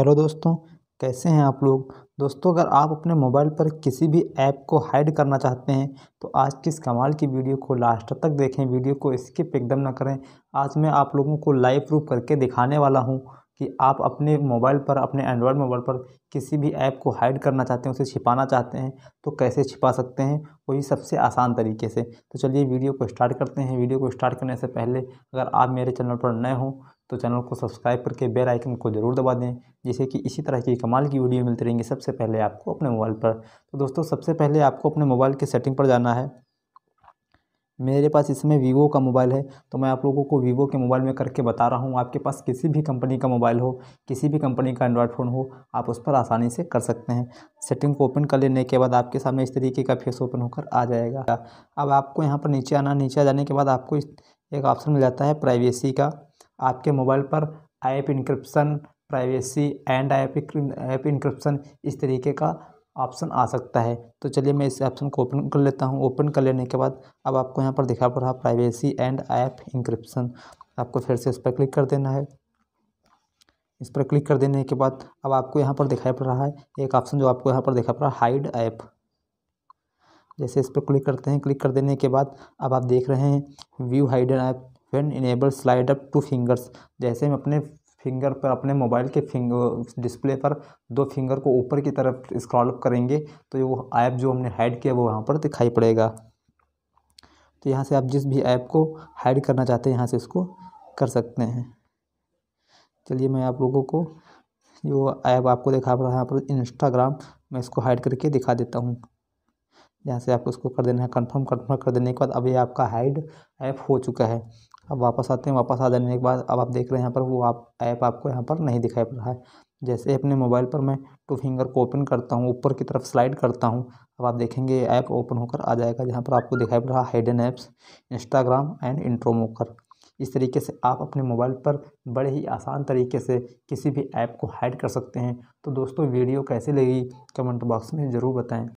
hello दोस्तों कैसे हैं आप लोग दोस्तों अगर आप अपने मोबाइल पर किसी भी ऐप को हाइड करना चाहते हैं तो आज की इस कमाल की वीडियो को लास्ट तक देखें वीडियो को स्किप एकदम ना करें आज मैं आप लोगों को लाइव प्रूफ करके दिखाने वाला हूं कि आप अपने मोबाइल पर अपने एंड्रॉयड मोबाइल पर किसी भी ऐप को हाइड करना चाहते हैं उसे छिपाना चाहते हैं तो कैसे छिपा सकते हैं वही सबसे आसान तरीके से तो चलिए वीडियो को स्टार्ट करते हैं वीडियो को स्टार्ट करने से पहले अगर आप मेरे चैनल पर नए हों तो चैनल को सब्सक्राइब करके बेल आइकन को ज़रूर दबा दें जिससे कि इसी तरह की कमाल की वीडियो मिलती रहेंगी सबसे पहले आपको अपने मोबाइल पर तो दोस्तों सबसे पहले आपको अपने मोबाइल के सेटिंग पर जाना है मेरे पास इसमें वीवो का मोबाइल है तो मैं आप लोगों को वीवो के मोबाइल में करके बता रहा हूँ आपके पास किसी भी कंपनी का मोबाइल हो किसी भी कंपनी का एंड्रॉयड फ़ोन हो आप उस पर आसानी से कर सकते हैं सेटिंग को ओपन कर लेने के बाद आपके सामने इस तरीके का फेस ओपन होकर आ जाएगा अब आपको यहाँ पर नीचे आना नीचे आ जाने के बाद आपको एक ऑप्शन मिल जाता है प्राइवेसी का आपके मोबाइल पर app encryption privacy and app app encryption इस तरीके का ऑप्शन आ सकता है तो चलिए मैं इस ऑप्शन को ओपन कर लेता हूँ ओपन कर लेने के बाद अब आपको यहाँ पर दिखा पड़ रहा प्राइवेसी एंड ऐप इंक्रिप्शन आपको फिर से इस पर क्लिक कर देना है इस पर क्लिक कर देने के बाद अब आपको यहाँ पर दिखाई पड़ रहा है एक ऑप्शन जो आपको यहाँ पर दिखा पड़ रहा है हाइड ऐप जैसे इस पर क्लिक करते हैं क्लिक कर देने के बाद अब आप देख रहे हैं view hidden app when enable slide up two fingers जैसे हम अपने फिंगर पर अपने मोबाइल के फिंगर डिस्प्ले पर दो फिंगर को ऊपर की तरफ स्क्रॉल अप करेंगे तो वो ऐप जो हमने हाइड किया वो वहाँ पर दिखाई पड़ेगा तो यहाँ से आप जिस भी ऐप को हाइड करना चाहते हैं यहाँ से इसको कर सकते हैं चलिए मैं आप लोगों को जो ऐप आपको दिखा पड़ा यहाँ पर इंस्टाग्राम मैं इसको हाइड करके दिखा देता हूँ यहाँ से आपको इसको कर देना है कंफर्म कंफर्म कर देने के बाद अब ये आपका हाइड ऐप हो चुका है अब वापस आते हैं वापस आ जाने के बाद अब आप देख रहे हैं यहाँ पर वो आप ऐप आपको यहाँ पर नहीं दिखाई पड़ रहा है जैसे अपने मोबाइल पर मैं टू फिंगर को ओपन करता हूँ ऊपर की तरफ स्लाइड करता हूँ अब आप देखेंगे ऐप ओपन होकर आ जाएगा जहाँ पर आपको दिखाई पड़ रहा है हाइडन ऐप्स इंस्टाग्राम एंड इंट्रोमोकर इस तरीके से आप अपने मोबाइल पर बड़े ही आसान तरीके से किसी भी ऐप को हाइड कर सकते हैं तो दोस्तों वीडियो कैसी लगी कमेंट बॉक्स में ज़रूर बताएं